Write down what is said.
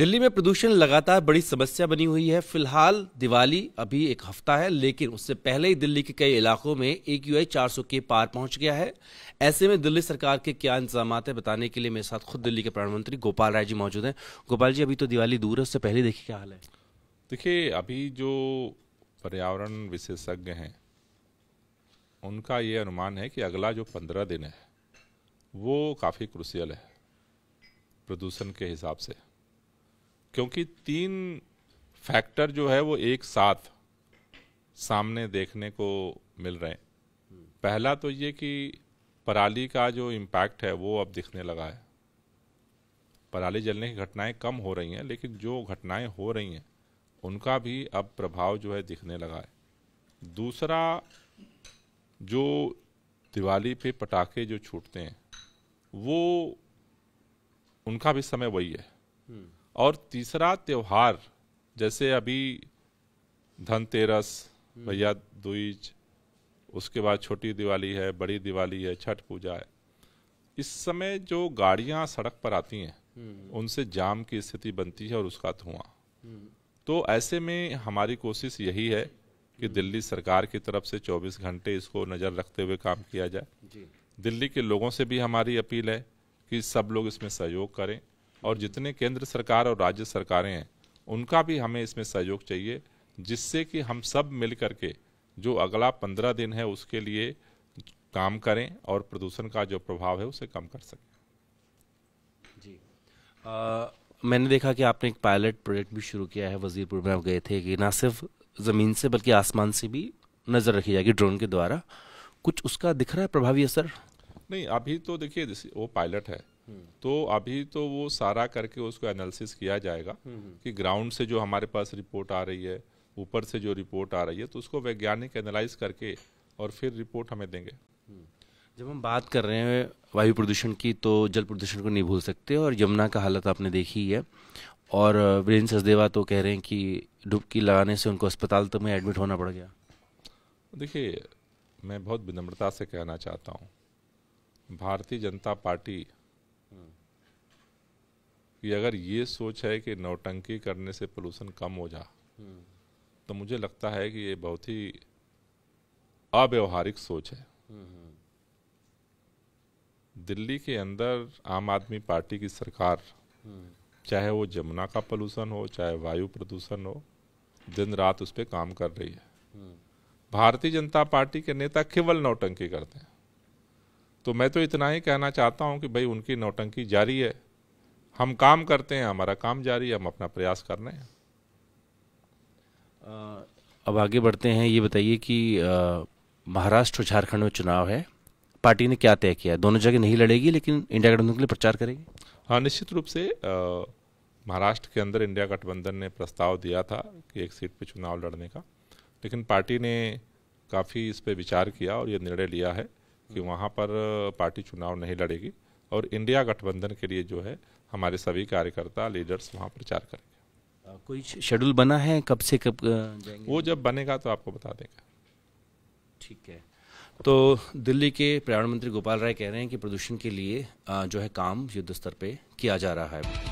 दिल्ली में प्रदूषण लगातार बड़ी समस्या बनी हुई है फिलहाल दिवाली अभी एक हफ्ता है लेकिन उससे पहले ही दिल्ली के कई इलाकों में ए क्यू आई चार के पार पहुंच गया है ऐसे में दिल्ली सरकार के क्या इंतजाम है बताने के लिए मेरे साथ खुद दिल्ली के प्रधानमंत्री गोपाल राय जी मौजूद हैं गोपाल जी अभी तो दिवाली दूर है उससे पहले देखिए क्या हाल है देखिए अभी जो पर्यावरण विशेषज्ञ हैं उनका ये अनुमान है कि अगला जो पंद्रह दिन है वो काफ़ी क्रुशियल है प्रदूषण के हिसाब से क्योंकि तीन फैक्टर जो है वो एक साथ सामने देखने को मिल रहे हैं पहला तो ये कि पराली का जो इम्पैक्ट है वो अब दिखने लगा है पराली जलने की घटनाएं कम हो रही हैं लेकिन जो घटनाएं हो रही हैं उनका भी अब प्रभाव जो है दिखने लगा है दूसरा जो दिवाली पे पटाखे जो छूटते हैं वो उनका भी समय वही है और तीसरा त्यौहार जैसे अभी धनतेरस हम्म। भैया दुईज उसके बाद छोटी दिवाली है बड़ी दिवाली है छठ पूजा है इस समय जो गाड़ियां सड़क पर आती हैं हम्म। उनसे जाम की स्थिति बनती है और उसका धुआं हम्म। तो ऐसे में हमारी कोशिश यही है कि दिल्ली सरकार की तरफ से 24 घंटे इसको नज़र रखते हुए काम किया जाए दिल्ली के लोगों से भी हमारी अपील है कि सब लोग इसमें सहयोग करें और जितने केंद्र सरकार और राज्य सरकारें हैं उनका भी हमें इसमें सहयोग चाहिए जिससे कि हम सब मिल के जो अगला पंद्रह दिन है उसके लिए काम करें और प्रदूषण का जो प्रभाव है उसे कम कर सकें जी आ, मैंने देखा कि आपने एक पायलट प्रोजेक्ट भी शुरू किया है वजीरपुर में आप गए थे कि ना सिर्फ ज़मीन से बल्कि आसमान से भी नज़र रखी जाएगी ड्रोन के द्वारा कुछ उसका दिख रहा है प्रभावी असर नहीं अभी तो देखिए वो पायलट है तो अभी तो वो सारा करके उसको एनालिसिस किया जाएगा हम्म, हम्म। कि ग्राउंड से जो हमारे पास रिपोर्ट आ रही है ऊपर से जो रिपोर्ट आ रही है तो उसको वैज्ञानिक एनालाइज करके और फिर रिपोर्ट हमें देंगे हम्म। जब हम बात कर रहे हैं वायु प्रदूषण की तो जल प्रदूषण को नहीं भूल सकते और यमुना का हालत आपने देखी है और वीरेंद्र सचदेवा तो कह रहे हैं कि डुबकी लगाने से उनको अस्पताल तक तो में एडमिट होना पड़ गया देखिए मैं बहुत विनम्रता से कहना चाहता हूँ भारतीय जनता पार्टी कि अगर ये सोच है कि नौटंकी करने से पोल्यूशन कम हो जा तो मुझे लगता है कि ये बहुत ही अव्यवहारिक सोच है दिल्ली के अंदर आम आदमी पार्टी की सरकार चाहे वो जमुना का पोल्यूशन हो चाहे वायु प्रदूषण हो दिन रात उस पर काम कर रही है भारतीय जनता पार्टी के नेता केवल नौटंकी करते हैं तो मैं तो इतना ही कहना चाहता हूँ कि भाई उनकी नौटंकी जारी है हम काम करते हैं हमारा काम जारी है हम अपना प्रयास कर रहे हैं अब आगे बढ़ते हैं ये बताइए कि महाराष्ट्र झारखंड में चुनाव है पार्टी ने क्या तय किया दोनों जगह नहीं लड़ेगी लेकिन इंडिया गठबंधन के लिए प्रचार करेगी हाँ निश्चित रूप से महाराष्ट्र के अंदर इंडिया गठबंधन ने प्रस्ताव दिया था कि एक सीट पर चुनाव लड़ने का लेकिन पार्टी ने काफ़ी इस पर विचार किया और ये निर्णय लिया है कि वहाँ पर पार्टी चुनाव नहीं लड़ेगी और इंडिया गठबंधन के लिए जो है हमारे सभी कार्यकर्ता लीडर्स वहाँ प्रचार करेंगे कोई शेड्यूल बना है कब से कब जाएंगे वो जब बनेगा तो आपको बता देंगे ठीक है तो दिल्ली के पर्यावरण मंत्री गोपाल राय कह रहे हैं कि प्रदूषण के लिए जो है काम युद्ध स्तर पर किया जा रहा है